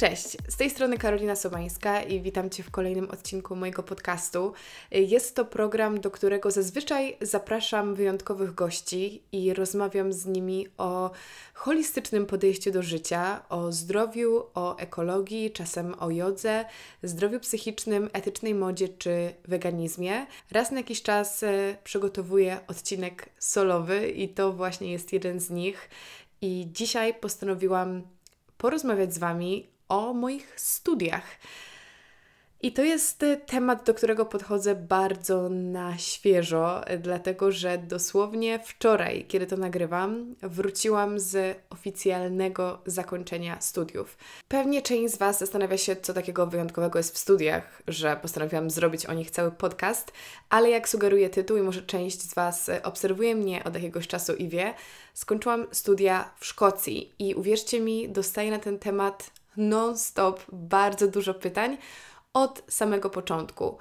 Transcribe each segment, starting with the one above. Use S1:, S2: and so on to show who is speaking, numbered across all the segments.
S1: Cześć, z tej strony Karolina Sobańska i witam Cię w kolejnym odcinku mojego podcastu. Jest to program, do którego zazwyczaj zapraszam wyjątkowych gości i rozmawiam z nimi o holistycznym podejściu do życia, o zdrowiu, o ekologii, czasem o jodze, zdrowiu psychicznym, etycznej modzie czy weganizmie. Raz na jakiś czas e, przygotowuję odcinek solowy i to właśnie jest jeden z nich. I dzisiaj postanowiłam porozmawiać z Wami o moich studiach. I to jest y, temat, do którego podchodzę bardzo na świeżo, y, dlatego że dosłownie wczoraj, kiedy to nagrywam, wróciłam z oficjalnego zakończenia studiów. Pewnie część z Was zastanawia się, co takiego wyjątkowego jest w studiach, że postanowiłam zrobić o nich cały podcast, ale jak sugeruje tytuł, i może część z Was y, obserwuje mnie od jakiegoś czasu i wie, skończyłam studia w Szkocji i uwierzcie mi, dostaję na ten temat non-stop bardzo dużo pytań od samego początku.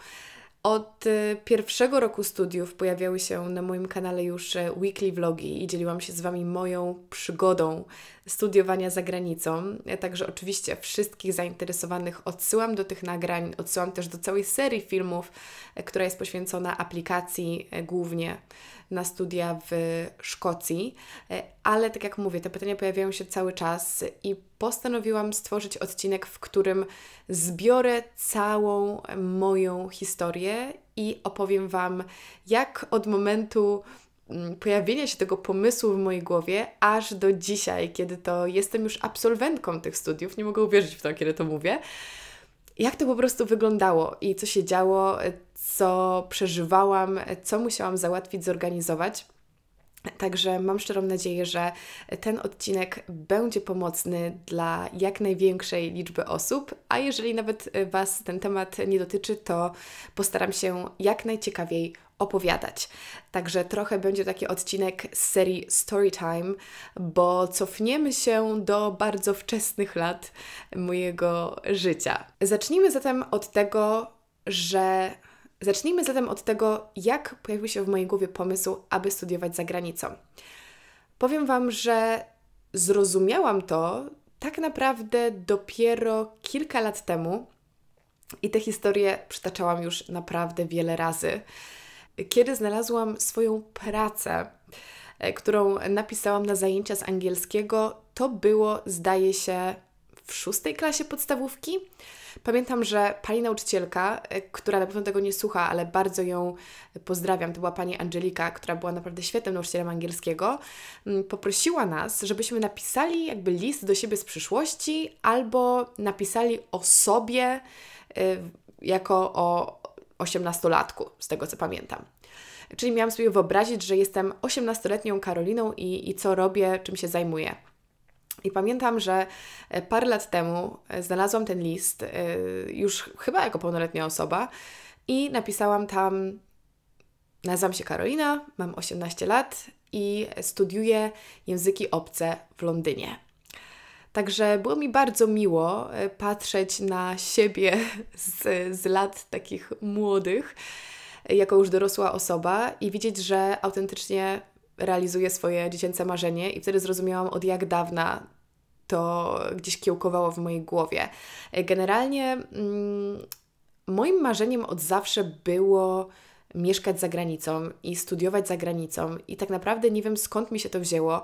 S1: Od y, pierwszego roku studiów pojawiały się na moim kanale już y, weekly vlogi i dzieliłam się z Wami moją przygodą studiowania za granicą. Także oczywiście wszystkich zainteresowanych odsyłam do tych nagrań, odsyłam też do całej serii filmów, y, która jest poświęcona aplikacji głównie na studia w Szkocji, e, ale tak jak mówię, te pytania pojawiają się cały czas i postanowiłam stworzyć odcinek, w którym zbiorę całą moją historię i opowiem Wam, jak od momentu mm, pojawienia się tego pomysłu w mojej głowie aż do dzisiaj, kiedy to jestem już absolwentką tych studiów, nie mogę uwierzyć w to, kiedy to mówię jak to po prostu wyglądało i co się działo, co przeżywałam, co musiałam załatwić, zorganizować. Także mam szczerą nadzieję, że ten odcinek będzie pomocny dla jak największej liczby osób, a jeżeli nawet Was ten temat nie dotyczy, to postaram się jak najciekawiej opowiadać. Także trochę będzie taki odcinek z serii Storytime, bo cofniemy się do bardzo wczesnych lat mojego życia. Zacznijmy zatem od tego, że Zacznijmy zatem od tego, jak pojawił się w mojej głowie pomysł, aby studiować za granicą. Powiem Wam, że zrozumiałam to tak naprawdę dopiero kilka lat temu i tę historię przytaczałam już naprawdę wiele razy kiedy znalazłam swoją pracę, e, którą napisałam na zajęcia z angielskiego, to było, zdaje się, w szóstej klasie podstawówki. Pamiętam, że pani nauczycielka, e, która na pewno tego nie słucha, ale bardzo ją pozdrawiam, to była pani Angelika, która była naprawdę świetnym nauczycielem angielskiego, mm, poprosiła nas, żebyśmy napisali jakby list do siebie z przyszłości albo napisali o sobie e, jako o osiemnastolatku, z tego co pamiętam. Czyli miałam sobie wyobrazić, że jestem osiemnastoletnią Karoliną i, i co robię, czym się zajmuję. I pamiętam, że e, parę lat temu e, znalazłam ten list, e, już chyba jako pełnoletnia osoba, i napisałam tam: Nazywam się Karolina, mam 18 lat i studiuję języki obce w Londynie. Także było mi bardzo miło e, patrzeć na siebie z, z lat takich młodych, e, jako już dorosła osoba i widzieć, że autentycznie realizuję swoje dziecięce marzenie, i wtedy zrozumiałam od jak dawna to gdzieś kiełkowało w mojej głowie. E, generalnie mm, moim marzeniem od zawsze było mieszkać za granicą i studiować za granicą, i tak naprawdę nie wiem skąd mi się to wzięło.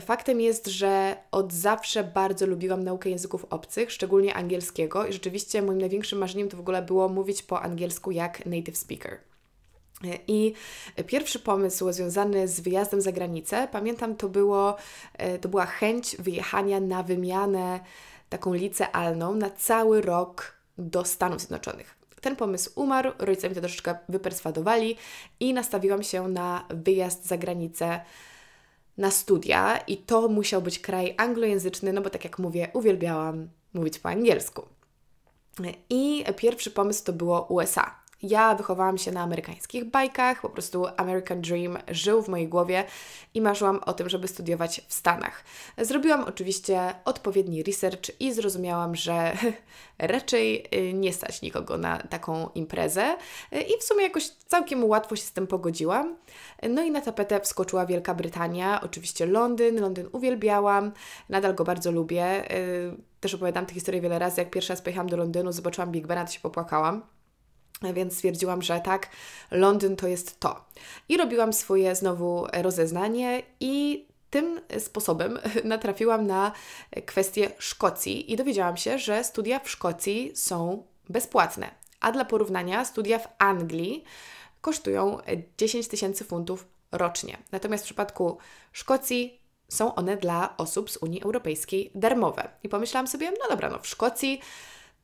S1: Faktem jest, że od zawsze bardzo lubiłam naukę języków obcych, szczególnie angielskiego, i rzeczywiście moim największym marzeniem to w ogóle było mówić po angielsku jak native speaker. I pierwszy pomysł związany z wyjazdem za granicę, pamiętam, to, było, e, to była chęć wyjechania na wymianę taką licealną na cały rok do Stanów Zjednoczonych. Ten pomysł umarł, rodzice mi to troszeczkę wyperswadowali i nastawiłam się na wyjazd za granicę na studia i to musiał być kraj anglojęzyczny, no bo tak jak mówię, uwielbiałam mówić po angielsku. I pierwszy pomysł to było USA. Ja wychowałam się na amerykańskich bajkach, po prostu American Dream żył w mojej głowie i marzyłam o tym, żeby studiować w Stanach. Zrobiłam oczywiście odpowiedni research i zrozumiałam, że raczej y, nie stać nikogo na taką imprezę y, i w sumie jakoś całkiem łatwo się z tym pogodziłam. No i na tapetę wskoczyła Wielka Brytania, oczywiście Londyn. Londyn uwielbiałam, nadal go bardzo lubię. Y, też opowiadam tę historię wiele razy. Jak pierwszy raz pojechałam do Londynu, zobaczyłam Big Bena, to się popłakałam więc stwierdziłam, że tak, Londyn to jest to. I robiłam swoje znowu rozeznanie i tym sposobem natrafiłam na kwestię Szkocji i dowiedziałam się, że studia w Szkocji są bezpłatne. A dla porównania studia w Anglii kosztują 10 tysięcy funtów rocznie. Natomiast w przypadku Szkocji są one dla osób z Unii Europejskiej darmowe. I pomyślałam sobie, no dobra, no w Szkocji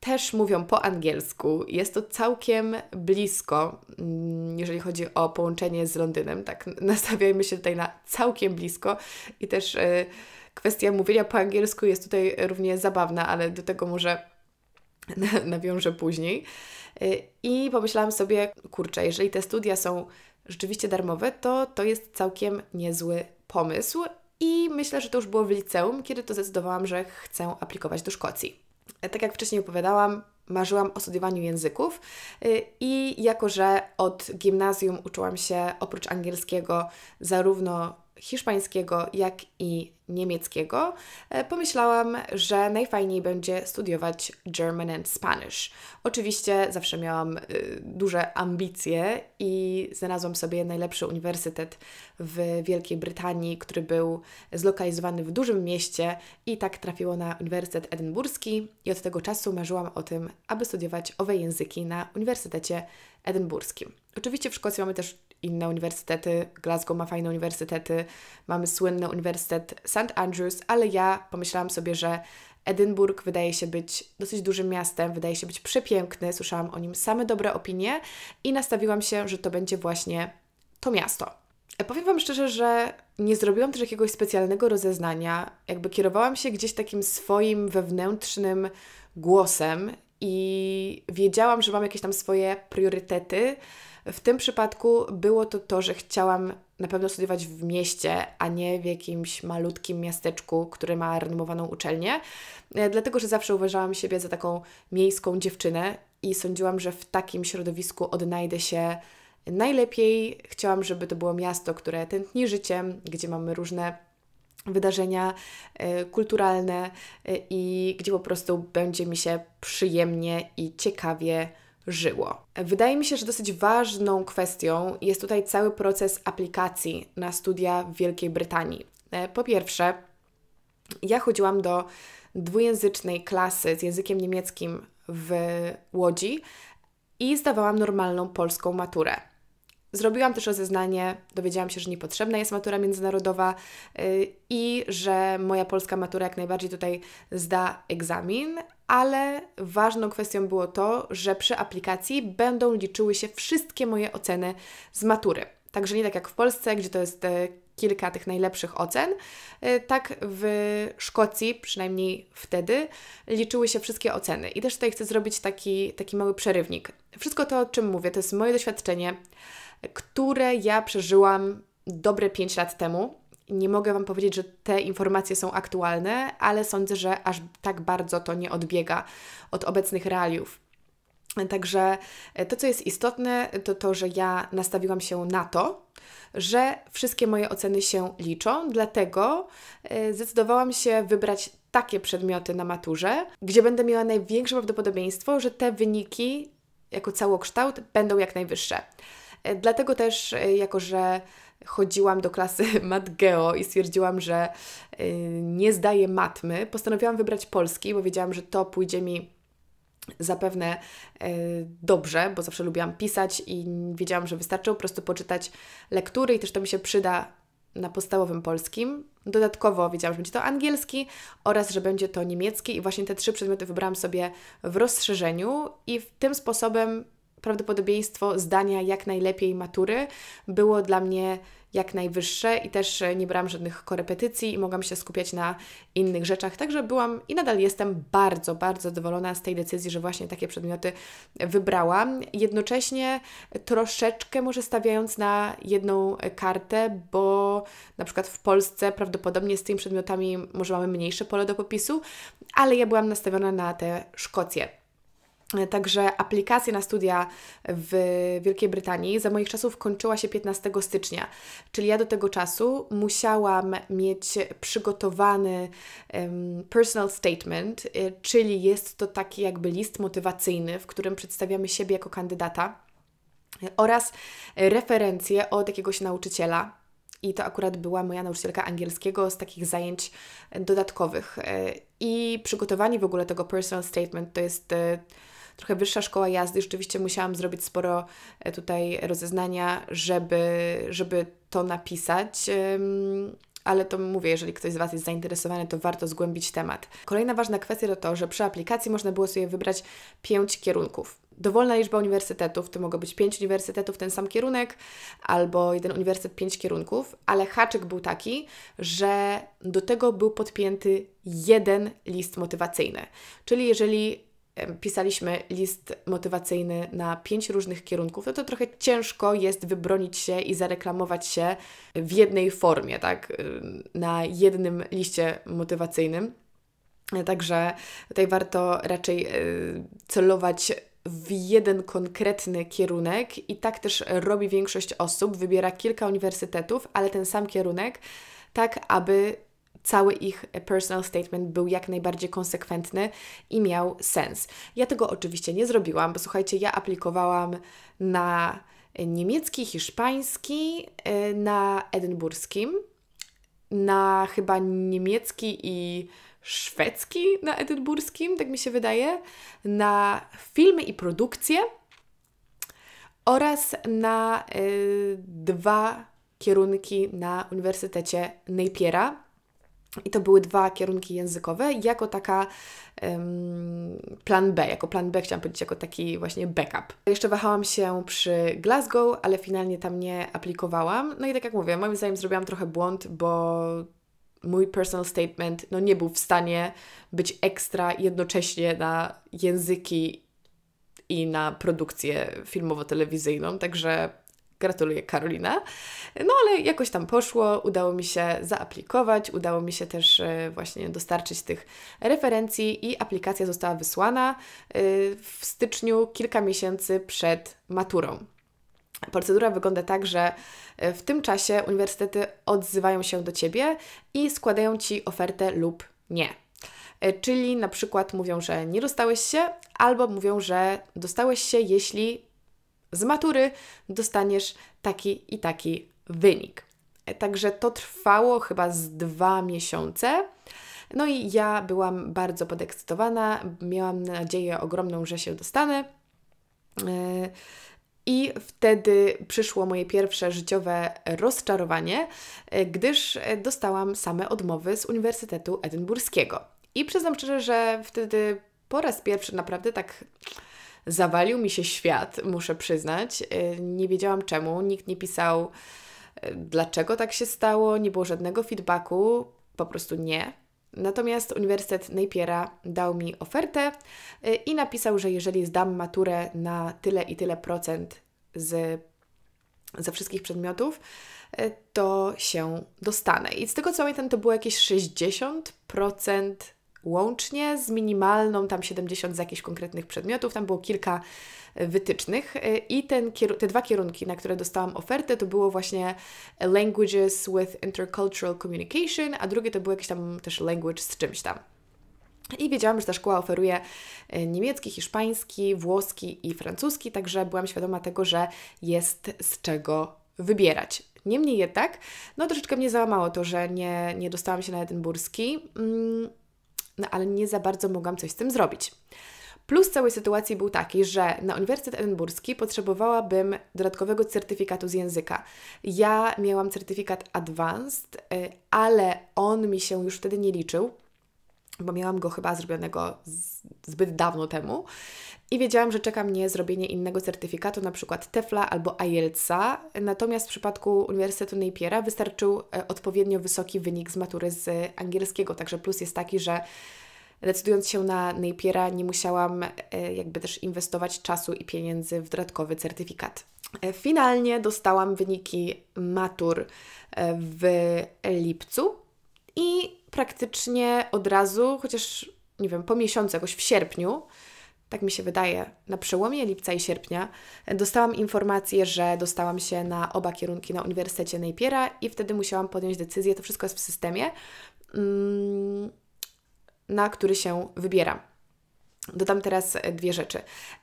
S1: też mówią po angielsku. Jest to całkiem blisko, mm, jeżeli chodzi o połączenie z Londynem. Tak, nastawiajmy się tutaj na całkiem blisko i też e, kwestia mówienia po angielsku jest tutaj równie zabawna, ale do tego może nawiążę później. E, I pomyślałam sobie, kurczę, jeżeli te studia są rzeczywiście darmowe, to to jest całkiem niezły pomysł. I myślę, że to już było w liceum, kiedy to zdecydowałam, że chcę aplikować do Szkocji. Tak jak wcześniej opowiadałam, marzyłam o studiowaniu języków y, i jako, że od gimnazjum uczyłam się oprócz angielskiego zarówno hiszpańskiego, jak i niemieckiego, e, pomyślałam, że najfajniej będzie studiować German and Spanish. Oczywiście zawsze miałam e, duże ambicje i znalazłam sobie najlepszy uniwersytet w Wielkiej Brytanii, który był zlokalizowany w dużym mieście i tak trafiło na Uniwersytet Edynburski i od tego czasu marzyłam o tym, aby studiować owe języki na Uniwersytecie Edynburskim. Oczywiście w Szkocji mamy też inne uniwersytety. Glasgow ma fajne uniwersytety, mamy słynny uniwersytet St. Andrews, ale ja pomyślałam sobie, że Edynburg wydaje się być dosyć dużym miastem, wydaje się być przepiękny, słyszałam o nim same dobre opinie i nastawiłam się, że to będzie właśnie to miasto. E, powiem Wam szczerze, że nie zrobiłam też jakiegoś specjalnego rozeznania, jakby kierowałam się gdzieś takim swoim wewnętrznym głosem i wiedziałam, że mam jakieś tam swoje priorytety, w tym przypadku było to to, że chciałam na pewno studiować w mieście, a nie w jakimś malutkim miasteczku, które ma renomowaną uczelnię, e, dlatego że zawsze uważałam siebie za taką miejską dziewczynę i sądziłam, że w takim środowisku odnajdę się najlepiej. Chciałam, żeby to było miasto, które tętni życiem, gdzie mamy różne wydarzenia e, kulturalne e, i gdzie po prostu będzie mi się przyjemnie i ciekawie żyło. Wydaje mi się, że dosyć ważną kwestią jest tutaj cały proces aplikacji na studia w Wielkiej Brytanii. E, po pierwsze, ja chodziłam do dwujęzycznej klasy z językiem niemieckim w Łodzi i zdawałam normalną polską maturę. Zrobiłam też rozeznanie, dowiedziałam się, że niepotrzebna jest matura międzynarodowa y, i że moja polska matura jak najbardziej tutaj zda egzamin, ale ważną kwestią było to, że przy aplikacji będą liczyły się wszystkie moje oceny z matury. Także nie tak jak w Polsce, gdzie to jest e, kilka tych najlepszych ocen, e, tak w Szkocji, przynajmniej wtedy, liczyły się wszystkie oceny. I też tutaj chcę zrobić taki, taki mały przerywnik. Wszystko to, o czym mówię, to jest moje doświadczenie, które ja przeżyłam dobre 5 lat temu nie mogę Wam powiedzieć, że te informacje są aktualne, ale sądzę, że aż tak bardzo to nie odbiega od obecnych realiów. Także e, to, co jest istotne, to to, że ja nastawiłam się na to, że wszystkie moje oceny się liczą, dlatego e, zdecydowałam się wybrać takie przedmioty na maturze, gdzie będę miała największe prawdopodobieństwo, że te wyniki jako całokształt będą jak najwyższe. E, dlatego też, jako że chodziłam do klasy matgeo i stwierdziłam, że y, nie zdaję matmy, postanowiłam wybrać polski, bo wiedziałam, że to pójdzie mi zapewne y, dobrze, bo zawsze lubiłam pisać i wiedziałam, że wystarczy po prostu poczytać lektury i też to mi się przyda na podstawowym polskim. Dodatkowo wiedziałam, że będzie to angielski oraz, że będzie to niemiecki i właśnie te trzy przedmioty wybrałam sobie w rozszerzeniu i w tym sposobem prawdopodobieństwo zdania jak najlepiej matury było dla mnie jak najwyższe i też e, nie brałam żadnych korepetycji i mogłam się skupiać na innych rzeczach. Także byłam i nadal jestem bardzo, bardzo zadowolona z tej decyzji, że właśnie takie przedmioty wybrałam. Jednocześnie troszeczkę może stawiając na jedną kartę, bo na przykład w Polsce prawdopodobnie z tymi przedmiotami może mamy mniejsze pole do popisu, ale ja byłam nastawiona na te Szkocje. Także aplikacja na studia w Wielkiej Brytanii za moich czasów kończyła się 15 stycznia, czyli ja do tego czasu musiałam mieć przygotowany um, personal statement, y, czyli jest to taki jakby list motywacyjny, w którym przedstawiamy siebie jako kandydata y, oraz referencje od jakiegoś nauczyciela, i to akurat była moja nauczycielka angielskiego z takich zajęć e, dodatkowych. Y, I przygotowanie w ogóle tego personal statement to jest trochę wyższa szkoła jazdy. Rzeczywiście musiałam zrobić sporo e, tutaj rozeznania, żeby, żeby to napisać. Ale to mówię, jeżeli ktoś z Was jest zainteresowany, to warto zgłębić temat. Kolejna ważna kwestia to to, że przy aplikacji można było sobie wybrać pięć kierunków dowolna liczba uniwersytetów, to mogło być pięć uniwersytetów, ten sam kierunek, albo jeden uniwersytet, pięć kierunków, ale haczyk był taki, że do tego był podpięty jeden list motywacyjny. Czyli jeżeli pisaliśmy list motywacyjny na pięć różnych kierunków, no to trochę ciężko jest wybronić się i zareklamować się w jednej formie, tak, na jednym liście motywacyjnym. Także tutaj warto raczej e, celować w jeden konkretny kierunek i tak też robi większość osób, wybiera kilka uniwersytetów, ale ten sam kierunek, tak aby cały ich personal statement był jak najbardziej konsekwentny i miał sens. Ja tego oczywiście nie zrobiłam, bo słuchajcie, ja aplikowałam na niemiecki, hiszpański, e, na edynburskim, na chyba niemiecki i szwedzki na edynburskim, tak mi się wydaje, na filmy i produkcje oraz na y, dwa kierunki na Uniwersytecie Napiera. I to były dwa kierunki językowe, jako taka um, plan B, jako plan B chciałam powiedzieć, jako taki właśnie backup. Jeszcze wahałam się przy Glasgow, ale finalnie tam nie aplikowałam. No i tak jak mówię, moim zdaniem zrobiłam trochę błąd, bo mój personal statement no, nie był w stanie być ekstra jednocześnie na języki i na produkcję filmowo-telewizyjną, także Gratuluję Karolina. No ale jakoś tam poszło, udało mi się zaaplikować, udało mi się też e, właśnie dostarczyć tych referencji i aplikacja została wysłana e, w styczniu, kilka miesięcy przed maturą. Procedura wygląda tak, że e, w tym czasie uniwersytety odzywają się do ciebie i składają ci ofertę lub nie. Czyli na przykład mówią, że nie dostałeś się, albo mówią, że dostałeś się, jeśli z matury dostaniesz taki i taki wynik. E, także to trwało chyba z dwa miesiące. No i ja byłam bardzo podekscytowana, miałam nadzieję ogromną, że się dostanę. E, I wtedy przyszło moje pierwsze życiowe rozczarowanie, e, gdyż dostałam same odmowy z Uniwersytetu Edynburskiego. I przyznam szczerze, że wtedy po raz pierwszy naprawdę tak zawalił mi się świat, muszę przyznać. Y, nie wiedziałam czemu, nikt nie pisał, y, dlaczego tak się stało, nie było żadnego feedbacku, po prostu nie. Natomiast Uniwersytet Napiera dał mi ofertę y, i napisał, że jeżeli zdam maturę na tyle i tyle procent z, ze wszystkich przedmiotów, to się dostanę. I z tego co pamiętam, to było jakieś 60% łącznie z minimalną tam 70 z jakichś konkretnych przedmiotów. Tam było kilka e, wytycznych e, i ten, te dwa kierunki, na które dostałam ofertę, to było właśnie e, Languages with Intercultural Communication, a drugie to był jakiś tam też language z czymś tam. I wiedziałam, że ta szkoła oferuje niemiecki, hiszpański, włoski i francuski, także byłam świadoma tego, że jest z czego wybierać. Niemniej jednak, no troszeczkę mnie załamało to, że nie, nie dostałam się na edynburski. Mm no ale nie za bardzo mogłam coś z tym zrobić. Plus całej sytuacji był taki, że na Uniwersytet Edynburski potrzebowałabym dodatkowego certyfikatu z języka. Ja miałam certyfikat advanced, y, ale on mi się już wtedy nie liczył, bo miałam go chyba zrobionego zbyt dawno temu i wiedziałam, że czeka mnie zrobienie innego certyfikatu, na przykład TEFLA albo IELTSa. Natomiast w przypadku Uniwersytetu Napiera wystarczył e, odpowiednio wysoki wynik z matury z angielskiego. Także plus jest taki, że decydując się na Napiera nie musiałam e, jakby też inwestować czasu i pieniędzy w dodatkowy certyfikat. E, finalnie dostałam wyniki matur w lipcu i praktycznie od razu, chociaż nie wiem, po miesiącu, jakoś w sierpniu, tak mi się wydaje, na przełomie lipca i sierpnia dostałam informację, że dostałam się na oba kierunki na Uniwersytecie Napiera i wtedy musiałam podjąć decyzję, to wszystko jest w systemie, mm, na który się wybieram. Dodam teraz dwie rzeczy.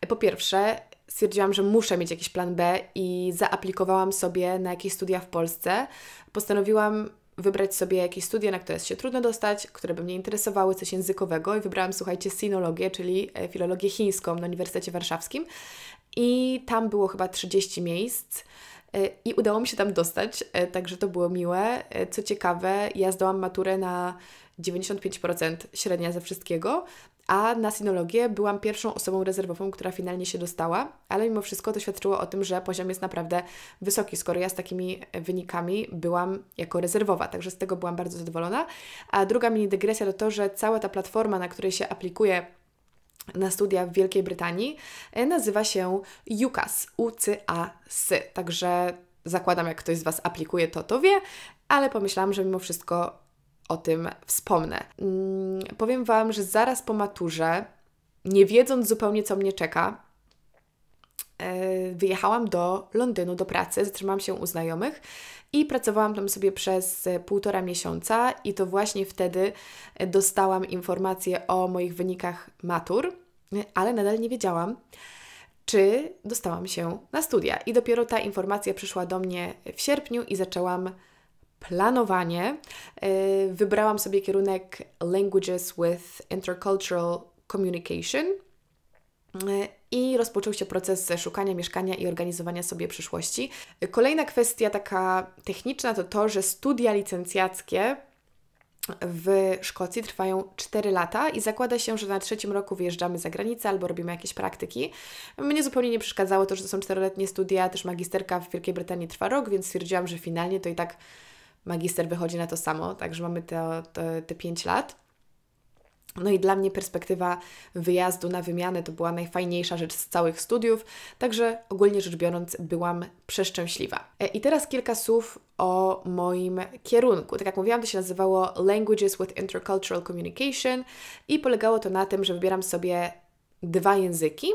S1: Po pierwsze, stwierdziłam, że muszę mieć jakiś plan B i zaaplikowałam sobie na jakieś studia w Polsce. Postanowiłam wybrać sobie jakieś studia, na które jest się trudno dostać, które by mnie interesowały, coś językowego i wybrałam, słuchajcie, sinologię, czyli e, filologię chińską na Uniwersytecie Warszawskim i tam było chyba 30 miejsc e, i udało mi się tam dostać, e, także to było miłe. Co ciekawe, ja zdałam maturę na 95% średnia ze wszystkiego, a na sinologię byłam pierwszą osobą rezerwową, która finalnie się dostała, ale mimo wszystko to świadczyło o tym, że poziom jest naprawdę wysoki, skoro ja z takimi wynikami byłam jako rezerwowa, także z tego byłam bardzo zadowolona. A druga mini dygresja to to, że cała ta platforma, na której się aplikuje na studia w Wielkiej Brytanii, e, nazywa się UCAS, U-C-A-S, także zakładam, jak ktoś z Was aplikuje to, to wie, ale pomyślałam, że mimo wszystko o tym wspomnę. Mm, powiem Wam, że zaraz po maturze, nie wiedząc zupełnie, co mnie czeka, e, wyjechałam do Londynu do pracy, zatrzymałam się u znajomych i pracowałam tam sobie przez półtora miesiąca i to właśnie wtedy dostałam informację o moich wynikach matur, ale nadal nie wiedziałam, czy dostałam się na studia. I dopiero ta informacja przyszła do mnie w sierpniu i zaczęłam planowanie y, wybrałam sobie kierunek Languages with Intercultural Communication y, i rozpoczął się proces szukania mieszkania i organizowania sobie przyszłości. Kolejna kwestia taka techniczna to to, że studia licencjackie w Szkocji trwają 4 lata i zakłada się, że na trzecim roku wyjeżdżamy za granicę albo robimy jakieś praktyki. Mnie zupełnie nie przeszkadzało to, że to są 4-letnie studia, też magisterka w Wielkiej Brytanii trwa rok, więc stwierdziłam, że finalnie to i tak magister wychodzi na to samo, także mamy te, te, te 5 lat. No i dla mnie perspektywa wyjazdu na wymianę to była najfajniejsza rzecz z całych studiów, także ogólnie rzecz biorąc byłam przeszczęśliwa. E, I teraz kilka słów o moim kierunku. Tak jak mówiłam, to się nazywało Languages with Intercultural Communication i polegało to na tym, że wybieram sobie dwa języki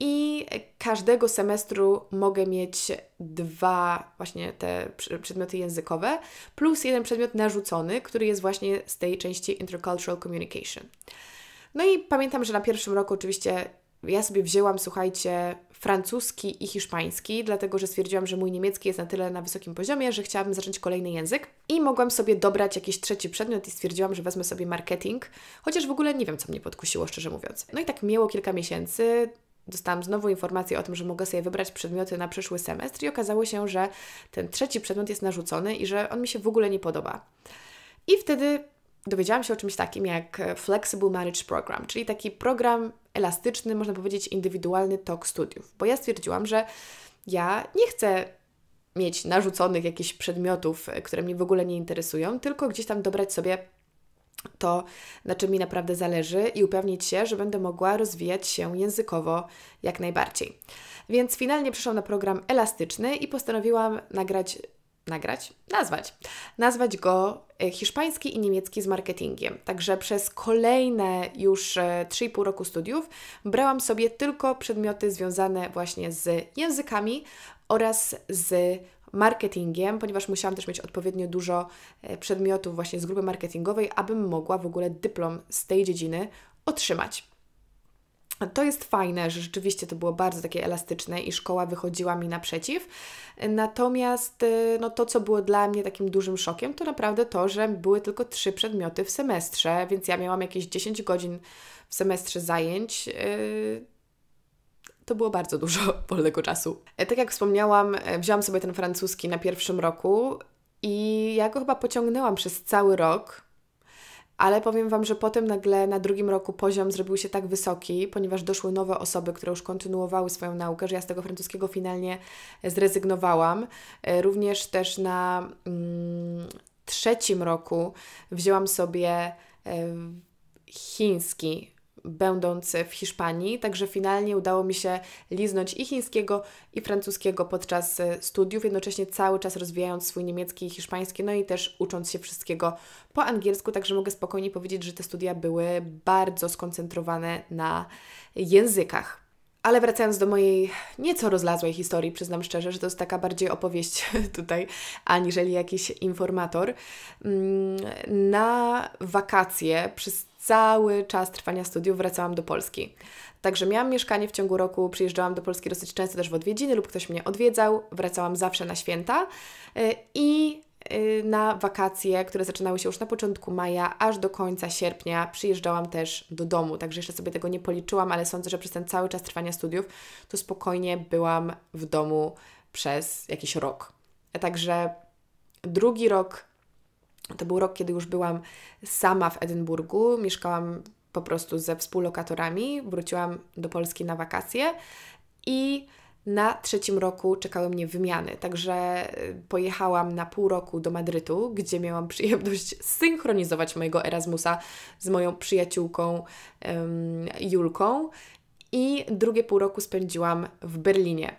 S1: i każdego semestru mogę mieć dwa właśnie te przedmioty językowe, plus jeden przedmiot narzucony, który jest właśnie z tej części Intercultural Communication. No i pamiętam, że na pierwszym roku oczywiście ja sobie wzięłam, słuchajcie, francuski i hiszpański, dlatego że stwierdziłam, że mój niemiecki jest na tyle na wysokim poziomie, że chciałabym zacząć kolejny język i mogłam sobie dobrać jakiś trzeci przedmiot i stwierdziłam, że wezmę sobie marketing, chociaż w ogóle nie wiem, co mnie podkusiło, szczerze mówiąc. No i tak miało kilka miesięcy, dostałam znowu informację o tym, że mogę sobie wybrać przedmioty na przyszły semestr i okazało się, że ten trzeci przedmiot jest narzucony i że on mi się w ogóle nie podoba. I wtedy dowiedziałam się o czymś takim jak Flexible Marriage Program, czyli taki program elastyczny, można powiedzieć indywidualny tok studiów, bo ja stwierdziłam, że ja nie chcę mieć narzuconych jakichś przedmiotów, które mnie w ogóle nie interesują, tylko gdzieś tam dobrać sobie to, na czym mi naprawdę zależy i upewnić się, że będę mogła rozwijać się językowo jak najbardziej. Więc finalnie przyszłam na program elastyczny i postanowiłam nagrać nagrać, nazwać. Nazwać go e, hiszpański i niemiecki z marketingiem. Także przez kolejne już 3,5 e, roku studiów brałam sobie tylko przedmioty związane właśnie z językami oraz z marketingiem, ponieważ musiałam też mieć odpowiednio dużo e, przedmiotów właśnie z grupy marketingowej, abym mogła w ogóle dyplom z tej dziedziny otrzymać. To jest fajne, że rzeczywiście to było bardzo takie elastyczne i szkoła wychodziła mi naprzeciw. Natomiast e, no, to, co było dla mnie takim dużym szokiem, to naprawdę to, że były tylko trzy przedmioty w semestrze, więc ja miałam jakieś 10 godzin w semestrze zajęć. Yy, to było bardzo dużo wolnego czasu. E, tak jak wspomniałam, e, wziąłam sobie ten francuski na pierwszym roku i ja go chyba pociągnęłam przez cały rok. Ale powiem Wam, że potem nagle na drugim roku poziom zrobił się tak wysoki, ponieważ doszły nowe osoby, które już kontynuowały swoją naukę, że ja z tego francuskiego finalnie zrezygnowałam. E, również też na mm, trzecim roku wzięłam sobie e, chiński będąc w Hiszpanii, także finalnie udało mi się liznąć i chińskiego, i francuskiego podczas e, studiów, jednocześnie cały czas rozwijając swój niemiecki i hiszpański, no i też ucząc się wszystkiego po angielsku, także mogę spokojnie powiedzieć, że te studia były bardzo skoncentrowane na językach. Ale wracając do mojej nieco rozlazłej historii, przyznam szczerze, że to jest taka bardziej opowieść tutaj, aniżeli jakiś informator. Mm, na wakacje przez cały czas trwania studiów wracałam do Polski. Także miałam mieszkanie w ciągu roku, przyjeżdżałam do Polski dosyć często też w odwiedziny lub ktoś mnie odwiedzał, wracałam zawsze na święta y, i y, na wakacje, które zaczynały się już na początku maja, aż do końca sierpnia przyjeżdżałam też do domu, także jeszcze sobie tego nie policzyłam, ale sądzę, że przez ten cały czas trwania studiów to spokojnie byłam w domu przez jakiś rok. Także drugi rok to był rok, kiedy już byłam sama w Edynburgu, mieszkałam po prostu ze współlokatorami, wróciłam do Polski na wakacje i na trzecim roku czekały mnie wymiany, także y, pojechałam na pół roku do Madrytu, gdzie miałam przyjemność synchronizować mojego Erasmusa z moją przyjaciółką um, Julką. I drugie pół roku spędziłam w Berlinie.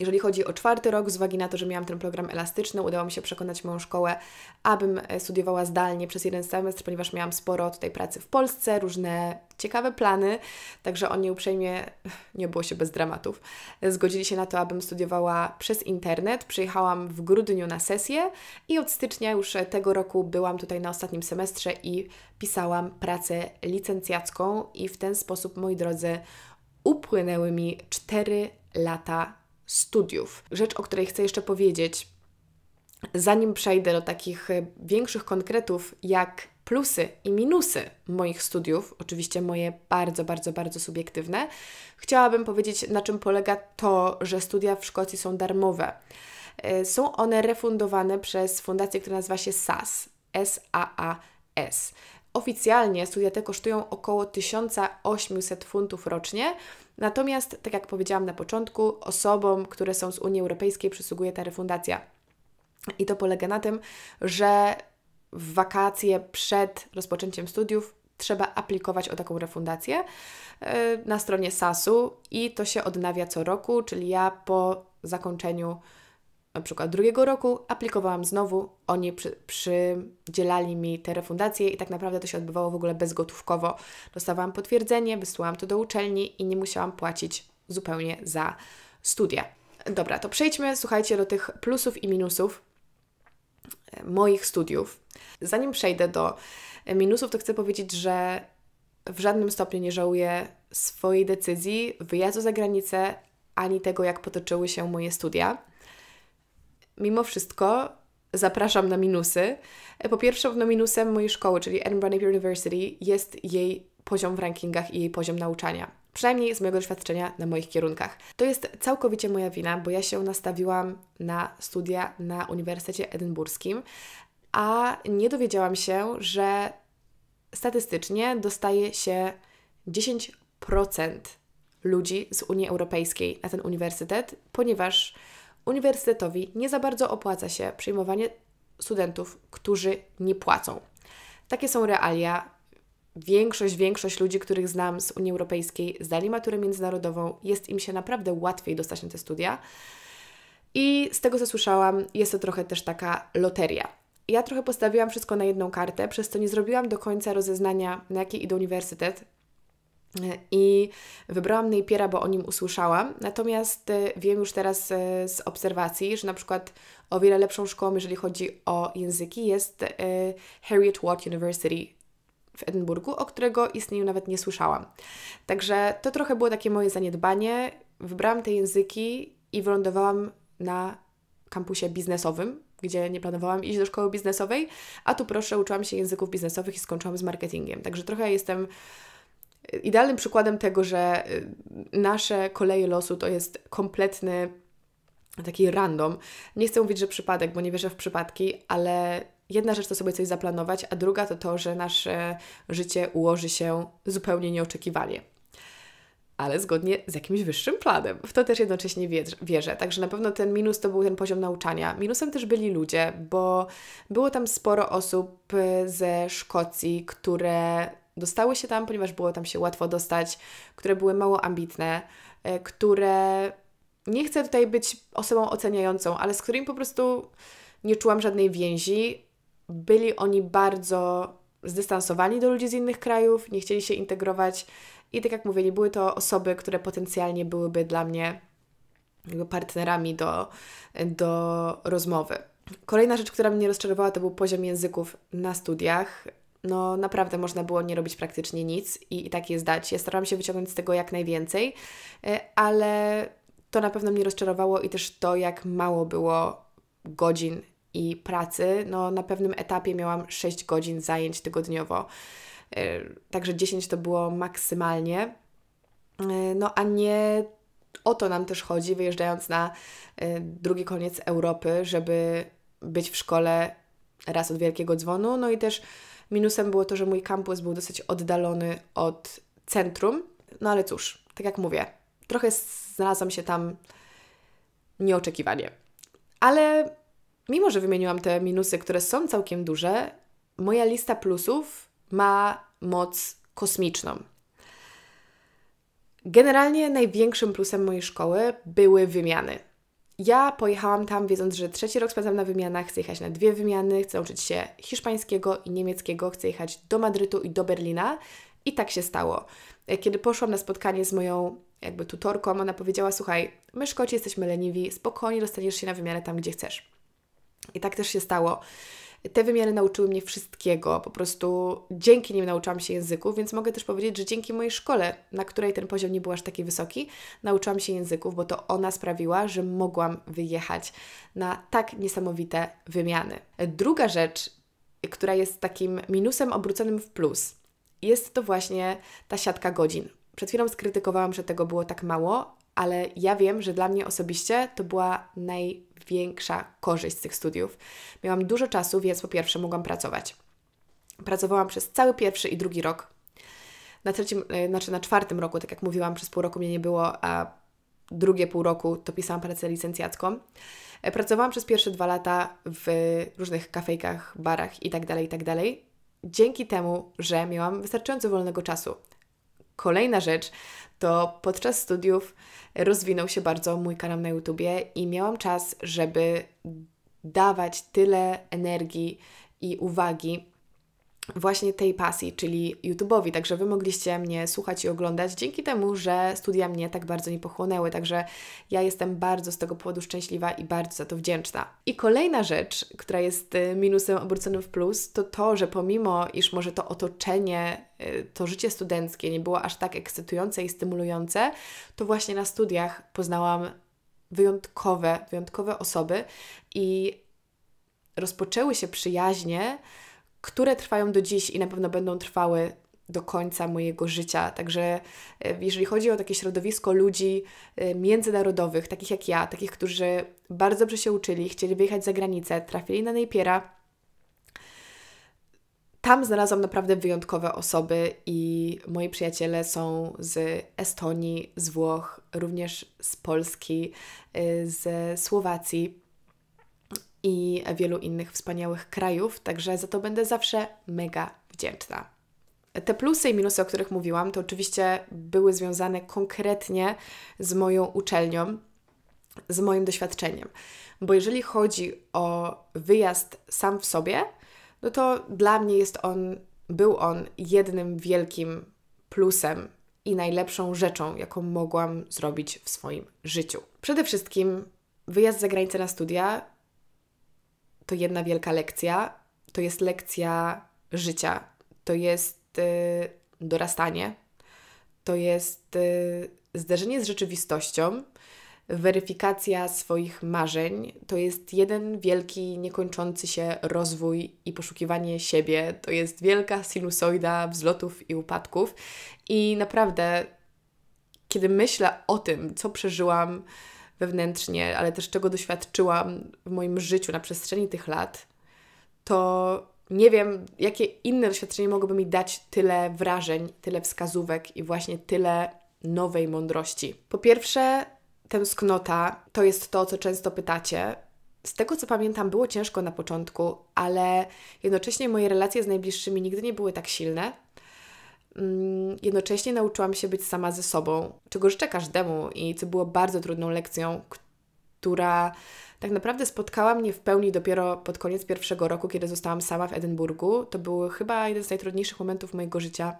S1: Jeżeli chodzi o czwarty rok, z uwagi na to, że miałam ten program elastyczny, udało mi się przekonać moją szkołę, abym e, studiowała zdalnie przez jeden semestr, ponieważ miałam sporo tutaj pracy w Polsce, różne ciekawe plany, także oni uprzejmie, nie było się bez dramatów, e, zgodzili się na to, abym studiowała przez internet. Przyjechałam w grudniu na sesję i od stycznia już e, tego roku byłam tutaj na ostatnim semestrze i pisałam pracę licencjacką i w ten sposób, moi drodzy, upłynęły mi cztery lata studiów. Rzecz, o której chcę jeszcze powiedzieć, zanim przejdę do takich e, większych konkretów, jak plusy i minusy moich studiów, oczywiście moje bardzo, bardzo, bardzo subiektywne, chciałabym powiedzieć, na czym polega to, że studia w Szkocji są darmowe. E, są one refundowane przez fundację, która nazywa się SAS. S-A-A-S. Oficjalnie studia te kosztują około 1800 funtów rocznie, natomiast, tak jak powiedziałam na początku, osobom, które są z Unii Europejskiej przysługuje ta refundacja. I to polega na tym, że w wakacje przed rozpoczęciem studiów trzeba aplikować o taką refundację e, na stronie SAS-u i to się odnawia co roku, czyli ja po zakończeniu np. drugiego roku aplikowałam znowu, oni przy, przydzielali mi te refundacje i tak naprawdę to się odbywało w ogóle bezgotówkowo. Dostawałam potwierdzenie, wysłałam to do uczelni i nie musiałam płacić zupełnie za studia. Dobra, to przejdźmy, słuchajcie, do tych plusów i minusów e, moich studiów. Zanim przejdę do e, minusów, to chcę powiedzieć, że w żadnym stopniu nie żałuję swojej decyzji wyjazdu za granicę ani tego, jak potoczyły się moje studia mimo wszystko zapraszam na minusy. E, po pierwsze, no minusem mojej szkoły, czyli Edinburgh Napier University, jest jej poziom w rankingach i jej poziom nauczania. Przynajmniej z mojego doświadczenia na moich kierunkach. To jest całkowicie moja wina, bo ja się nastawiłam na studia na Uniwersytecie Edynburskim, a nie dowiedziałam się, że statystycznie dostaje się 10% ludzi z Unii Europejskiej na ten uniwersytet, ponieważ uniwersytetowi nie za bardzo opłaca się przyjmowanie studentów, którzy nie płacą. Takie są realia. Większość, większość ludzi, których znam z Unii Europejskiej, zdali maturę międzynarodową, jest im się naprawdę łatwiej dostać na te studia. I z tego co słyszałam, jest to trochę też taka loteria. Ja trochę postawiłam wszystko na jedną kartę, przez co nie zrobiłam do końca rozeznania, na jaki idę uniwersytet, i wybrałam Nejpiera, bo o nim usłyszałam. Natomiast e, wiem już teraz e, z obserwacji, że na przykład o wiele lepszą szkołą, jeżeli chodzi o języki, jest e, Harriet Watt University w Edynburgu, o którego istnieniu nawet nie słyszałam. Także to trochę było takie moje zaniedbanie. Wybrałam te języki i wylądowałam na kampusie biznesowym, gdzie nie planowałam iść do szkoły biznesowej, a tu proszę, uczyłam się języków biznesowych i skończyłam z marketingiem. Także trochę jestem Idealnym przykładem tego, że y, nasze koleje losu to jest kompletny taki random. Nie chcę mówić, że przypadek, bo nie wierzę w przypadki, ale jedna rzecz to sobie coś zaplanować, a druga to to, że nasze życie ułoży się zupełnie nieoczekiwanie. Ale zgodnie z jakimś wyższym planem. W to też jednocześnie wierzę. Także na pewno ten minus to był ten poziom nauczania. Minusem też byli ludzie, bo było tam sporo osób y, ze Szkocji, które dostały się tam, ponieważ było tam się łatwo dostać, które były mało ambitne, e, które nie chcę tutaj być osobą oceniającą, ale z którymi po prostu nie czułam żadnej więzi. Byli oni bardzo zdystansowani do ludzi z innych krajów, nie chcieli się integrować i tak jak mówię, nie były to osoby, które potencjalnie byłyby dla mnie partnerami do, do rozmowy. Kolejna rzecz, która mnie rozczarowała, to był poziom języków na studiach no naprawdę można było nie robić praktycznie nic i, i tak je zdać. Ja starałam się wyciągnąć z tego jak najwięcej, e, ale to na pewno mnie rozczarowało i też to, jak mało było godzin i pracy. No na pewnym etapie miałam 6 godzin zajęć tygodniowo, e, także 10 to było maksymalnie. E, no a nie o to nam też chodzi, wyjeżdżając na drugi koniec Europy, żeby być w szkole raz od wielkiego dzwonu, no i też Minusem było to, że mój kampus był dosyć oddalony od centrum, no ale cóż, tak jak mówię, trochę znalazłam się tam nieoczekiwanie. Ale mimo, że wymieniłam te minusy, które są całkiem duże, moja lista plusów ma moc kosmiczną. Generalnie największym plusem mojej szkoły były wymiany. Ja pojechałam tam wiedząc, że trzeci rok spędzam na wymianach, chcę jechać na dwie wymiany, chcę uczyć się hiszpańskiego i niemieckiego, chcę jechać do Madrytu i do Berlina. I tak się stało. E, kiedy poszłam na spotkanie z moją jakby tutorką, ona powiedziała: Słuchaj, my Szkoci jesteśmy leniwi, spokojnie dostaniesz się na wymianę tam, gdzie chcesz. I tak też się stało te wymiany nauczyły mnie wszystkiego. Po prostu dzięki nim nauczyłam się języków, więc mogę też powiedzieć, że dzięki mojej szkole, na której ten poziom nie był aż taki wysoki, nauczyłam się języków, bo to ona sprawiła, że mogłam wyjechać na tak niesamowite wymiany. Druga rzecz, która jest takim minusem obróconym w plus, jest to właśnie ta siatka godzin. Przed chwilą skrytykowałam, że tego było tak mało, ale ja wiem, że dla mnie osobiście to była największa korzyść z tych studiów. Miałam dużo czasu, więc po pierwsze mogłam pracować. Pracowałam przez cały pierwszy i drugi rok. Na trzecim, e, znaczy na czwartym roku, tak jak mówiłam, przez pół roku mnie nie było, a drugie pół roku to pisałam pracę licencjacką. E, pracowałam przez pierwsze dwa lata w różnych kafejkach, barach itd., tak itd. Tak Dzięki temu, że miałam wystarczająco wolnego czasu. Kolejna rzecz to podczas studiów rozwinął się bardzo mój kanał na YouTubie i miałam czas, żeby dawać tyle energii i uwagi właśnie tej pasji, czyli YouTube'owi. Także Wy mogliście mnie słuchać i oglądać dzięki temu, że studia mnie tak bardzo nie pochłonęły. Także ja jestem bardzo z tego powodu szczęśliwa i bardzo za to wdzięczna. I kolejna rzecz, która jest y, minusem obróconym w plus, to to, że pomimo, iż może to otoczenie, y, to życie studenckie nie było aż tak ekscytujące i stymulujące, to właśnie na studiach poznałam wyjątkowe, wyjątkowe osoby i rozpoczęły się przyjaźnie, które trwają do dziś i na pewno będą trwały do końca mojego życia. Także e, jeżeli chodzi o takie środowisko ludzi e, międzynarodowych, takich jak ja, takich, którzy bardzo dobrze się uczyli, chcieli wyjechać za granicę, trafili na Napiera, tam znalazłam naprawdę wyjątkowe osoby i moi przyjaciele są z Estonii, z Włoch, również z Polski, e, z Słowacji i wielu innych wspaniałych krajów, także za to będę zawsze mega wdzięczna. Te plusy i minusy, o których mówiłam, to oczywiście były związane konkretnie z moją uczelnią, z moim doświadczeniem. Bo jeżeli chodzi o wyjazd sam w sobie, no to dla mnie jest on, był on jednym wielkim plusem i najlepszą rzeczą, jaką mogłam zrobić w swoim życiu. Przede wszystkim wyjazd za granicę na studia to jedna wielka lekcja, to jest lekcja życia, to jest y, dorastanie, to jest y, zderzenie z rzeczywistością, weryfikacja swoich marzeń, to jest jeden wielki, niekończący się rozwój i poszukiwanie siebie, to jest wielka sinusoida wzlotów i upadków. I naprawdę, kiedy myślę o tym, co przeżyłam, wewnętrznie, ale też czego doświadczyłam w moim życiu na przestrzeni tych lat, to nie wiem, jakie inne doświadczenie mogłoby mi dać tyle wrażeń, tyle wskazówek i właśnie tyle nowej mądrości. Po pierwsze, tęsknota to jest to, co często pytacie. Z tego co pamiętam, było ciężko na początku, ale jednocześnie moje relacje z najbliższymi nigdy nie były tak silne. Mm, jednocześnie nauczyłam się być sama ze sobą, czego życzę każdemu i co było bardzo trudną lekcją, która tak naprawdę spotkała mnie w pełni dopiero pod koniec pierwszego roku, kiedy zostałam sama w Edynburgu. To był chyba jeden z najtrudniejszych momentów mojego życia,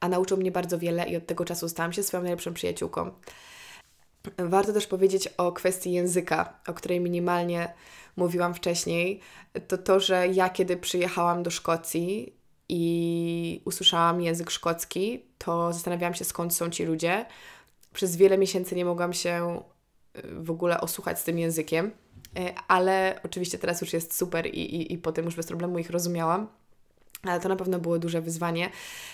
S1: a nauczył mnie bardzo wiele i od tego czasu stałam się swoją najlepszą przyjaciółką. Warto też powiedzieć o kwestii języka, o której minimalnie mówiłam wcześniej. To to, że ja kiedy przyjechałam do Szkocji, i usłyszałam język szkocki, to zastanawiałam się skąd są ci ludzie. Przez wiele miesięcy nie mogłam się y, w ogóle osłuchać z tym językiem, y, ale oczywiście teraz już jest super i, i, i potem już bez problemu ich rozumiałam. Ale to na pewno było duże wyzwanie.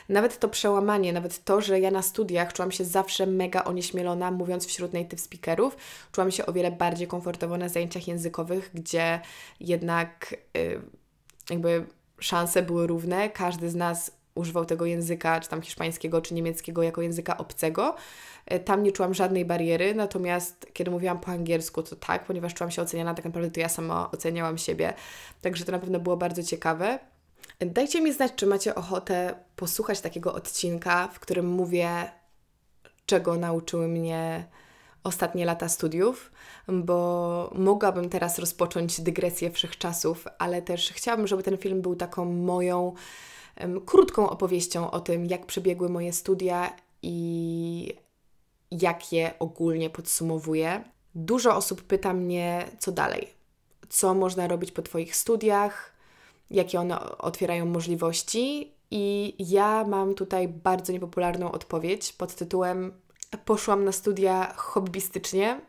S1: Nawet to przełamanie, nawet to, że ja na studiach czułam się zawsze mega onieśmielona, mówiąc wśród native speakerów, czułam się o wiele bardziej komfortowo na zajęciach językowych, gdzie jednak. Yy, jakby szanse były równe, każdy z nas używał tego języka, czy tam hiszpańskiego, czy niemieckiego, jako języka obcego. E, tam nie czułam żadnej bariery, natomiast kiedy mówiłam po angielsku, to tak, ponieważ czułam się oceniana, tak naprawdę to ja sama oceniałam siebie. Także to na pewno było bardzo ciekawe. Dajcie mi znać, czy macie ochotę posłuchać takiego odcinka, w którym mówię, czego nauczyły mnie ostatnie lata studiów, bo mogłabym teraz rozpocząć dygresję wszechczasów, ale też chciałabym, żeby ten film był taką moją um, krótką opowieścią o tym, jak przebiegły moje studia i jak je ogólnie podsumowuję. Dużo osób pyta mnie, co dalej, co można robić po Twoich studiach, jakie one otwierają możliwości. I ja mam tutaj bardzo niepopularną odpowiedź pod tytułem poszłam na studia hobbystycznie.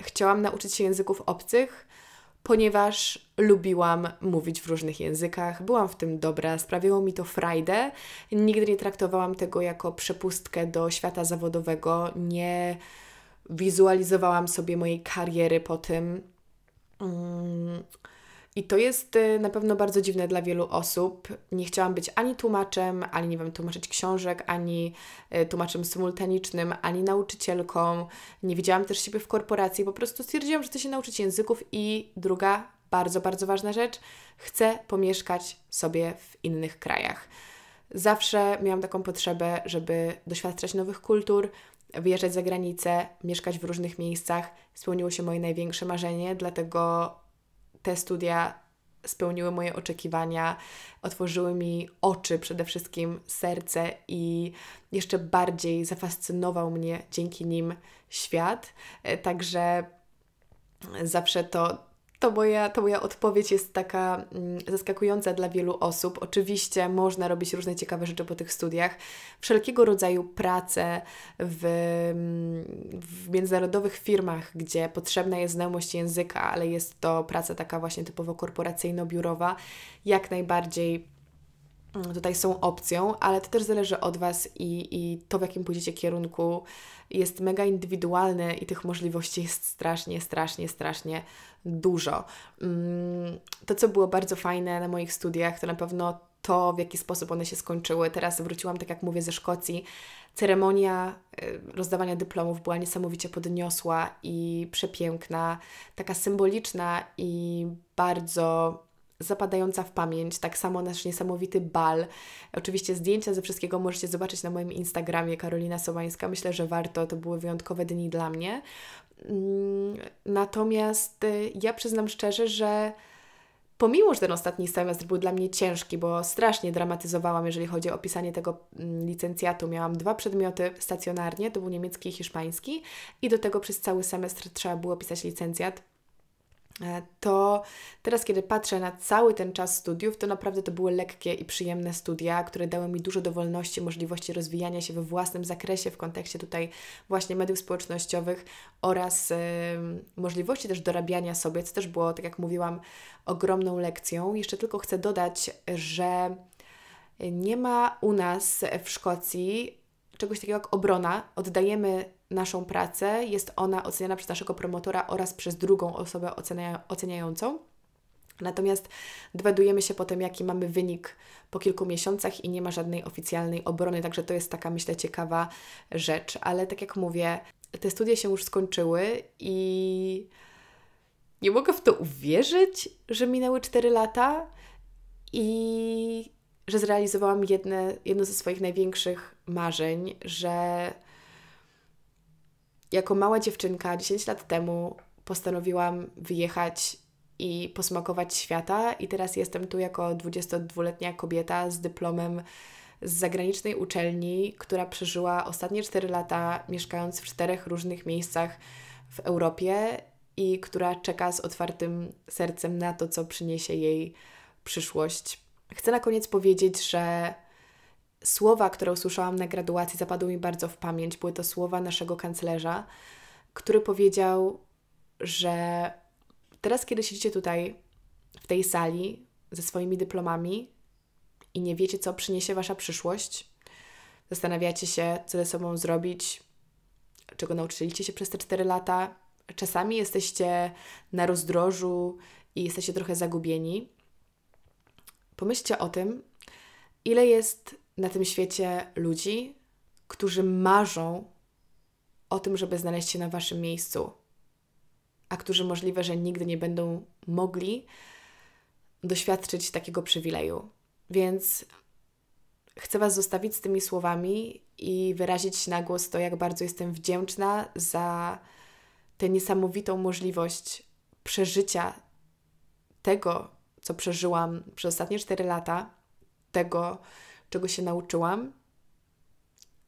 S1: Chciałam nauczyć się języków obcych, ponieważ lubiłam mówić w różnych językach, byłam w tym dobra, sprawiało mi to frajdę. Nigdy nie traktowałam tego jako przepustkę do świata zawodowego, nie wizualizowałam sobie mojej kariery po tym. Mm i to jest y, na pewno bardzo dziwne dla wielu osób. Nie chciałam być ani tłumaczem, ani nie wiem, tłumaczyć książek, ani y, tłumaczem symultanicznym, ani nauczycielką. Nie widziałam też siebie w korporacji. Po prostu stwierdziłam, że chcę się nauczyć języków i druga bardzo, bardzo ważna rzecz, chcę pomieszkać sobie w innych krajach. Zawsze miałam taką potrzebę, żeby doświadczać nowych kultur, wyjeżdżać za granicę, mieszkać w różnych miejscach. Spełniło się moje największe marzenie, dlatego te studia spełniły moje oczekiwania, otworzyły mi oczy, przede wszystkim serce i jeszcze bardziej zafascynował mnie dzięki nim świat. E, także zawsze to to moja, to moja odpowiedź jest taka mm, zaskakująca dla wielu osób. Oczywiście można robić różne ciekawe rzeczy po tych studiach. Wszelkiego rodzaju prace w, mm, w międzynarodowych firmach, gdzie potrzebna jest znajomość języka, ale jest to praca taka właśnie typowo korporacyjno-biurowa, jak najbardziej tutaj są opcją, ale to też zależy od Was i, i to, w jakim pójdziecie kierunku, jest mega indywidualne i tych możliwości jest strasznie, strasznie, strasznie dużo. Mm, to, co było bardzo fajne na moich studiach, to na pewno to, w jaki sposób one się skończyły. Teraz wróciłam, tak jak mówię, ze Szkocji. Ceremonia y, rozdawania dyplomów była niesamowicie podniosła i przepiękna, taka symboliczna i bardzo zapadająca w pamięć, tak samo nasz niesamowity bal. Oczywiście zdjęcia ze wszystkiego możecie zobaczyć na moim Instagramie Karolina Sobańska. Myślę, że warto, to były wyjątkowe dni dla mnie. Mm, natomiast y, ja przyznam szczerze, że pomimo, że ten ostatni semestr był dla mnie ciężki, bo strasznie dramatyzowałam, jeżeli chodzi o pisanie tego mm, licencjatu. Miałam dwa przedmioty stacjonarnie, to był niemiecki i hiszpański i do tego przez cały semestr trzeba było pisać licencjat E, to teraz, kiedy patrzę na cały ten czas studiów, to naprawdę to były lekkie i przyjemne studia, które dały mi dużo dowolności, możliwości rozwijania się we własnym zakresie w kontekście tutaj właśnie mediów społecznościowych oraz y, możliwości też dorabiania sobie, co też było, tak jak mówiłam, ogromną lekcją. Jeszcze tylko chcę dodać, że nie ma u nas w Szkocji czegoś takiego jak obrona. Oddajemy naszą pracę. Jest ona oceniana przez naszego promotora oraz przez drugą osobę oceniającą. Natomiast dowiadujemy się potem, jaki mamy wynik po kilku miesiącach i nie ma żadnej oficjalnej obrony, także to jest taka, myślę, ciekawa rzecz. Ale tak jak mówię, te studia się już skończyły i nie mogę w to uwierzyć, że minęły 4 lata i że zrealizowałam jedne, jedno ze swoich największych marzeń, że jako mała dziewczynka 10 lat temu postanowiłam wyjechać i posmakować świata, i teraz jestem tu jako 22-letnia kobieta z dyplomem z zagranicznej uczelni, która przeżyła ostatnie 4 lata mieszkając w czterech różnych miejscach w Europie i która czeka z otwartym sercem na to, co przyniesie jej przyszłość. Chcę na koniec powiedzieć, że słowa, które usłyszałam na graduacji, zapadły mi bardzo w pamięć. Były to słowa naszego kanclerza, który powiedział, że teraz, kiedy siedzicie tutaj w tej sali ze swoimi dyplomami i nie wiecie, co przyniesie wasza przyszłość, zastanawiacie się, co ze sobą zrobić, czego nauczyliście się przez te cztery lata. Czasami jesteście na rozdrożu i jesteście trochę zagubieni. Pomyślcie o tym, ile jest na tym świecie ludzi, którzy marzą o tym, żeby znaleźć się na waszym miejscu, a którzy możliwe, że nigdy nie będą mogli doświadczyć takiego przywileju. Więc chcę Was zostawić z tymi słowami i wyrazić na głos to, jak bardzo jestem wdzięczna za tę niesamowitą możliwość przeżycia tego, co przeżyłam przez ostatnie 4 lata, tego, czego się nauczyłam.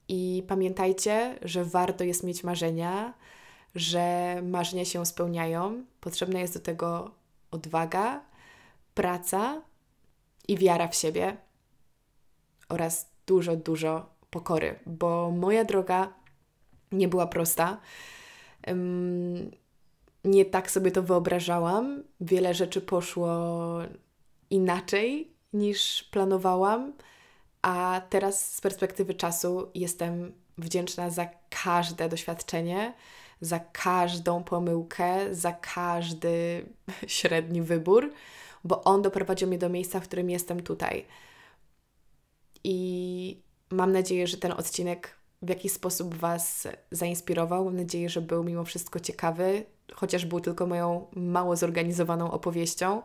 S1: I pamiętajcie, że warto jest mieć marzenia, że marzenia się spełniają. Potrzebna jest do tego odwaga, praca i wiara w siebie oraz dużo, dużo pokory, bo moja droga nie była prosta. Nie tak sobie to wyobrażałam. Wiele rzeczy poszło inaczej niż planowałam. A teraz z perspektywy czasu jestem wdzięczna za każde doświadczenie, za każdą pomyłkę, za każdy średni wybór, bo on doprowadził mnie do miejsca, w którym jestem tutaj. I mam nadzieję, że ten odcinek w jakiś sposób Was zainspirował. Mam nadzieję, że był mimo wszystko ciekawy, chociaż był tylko moją mało zorganizowaną opowieścią.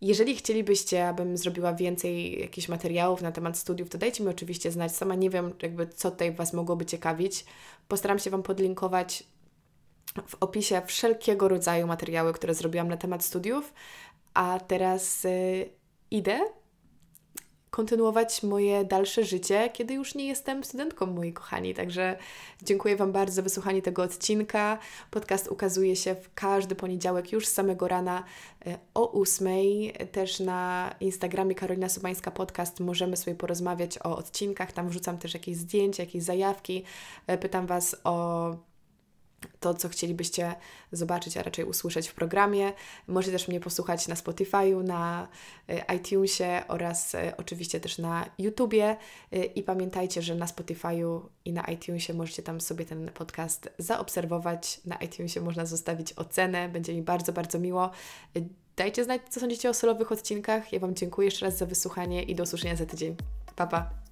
S1: Jeżeli chcielibyście, abym zrobiła więcej jakichś materiałów na temat studiów, to dajcie mi oczywiście znać. Sama nie wiem, jakby co tutaj Was mogłoby ciekawić. Postaram się Wam podlinkować w opisie wszelkiego rodzaju materiały, które zrobiłam na temat studiów. A teraz yy, idę kontynuować moje dalsze życie, kiedy już nie jestem studentką, moi kochani. Także dziękuję Wam bardzo za wysłuchanie tego odcinka. Podcast ukazuje się w każdy poniedziałek już z samego rana e, o 8. Też na Instagramie Karolina Sobańska Podcast możemy sobie porozmawiać o odcinkach. Tam wrzucam też jakieś zdjęcia, jakieś zajawki. E, pytam Was o to, co chcielibyście zobaczyć, a raczej usłyszeć w programie. Możecie też mnie posłuchać na Spotify'u, na e, iTunesie oraz e, oczywiście też na YouTubie. E, I pamiętajcie, że na Spotify'u i na iTunesie możecie tam sobie ten podcast zaobserwować. Na iTunesie można zostawić ocenę, będzie mi bardzo, bardzo miło. Dajcie znać, co sądzicie o solowych odcinkach. Ja Wam dziękuję jeszcze raz za wysłuchanie i do usłyszenia za tydzień. Pa, pa!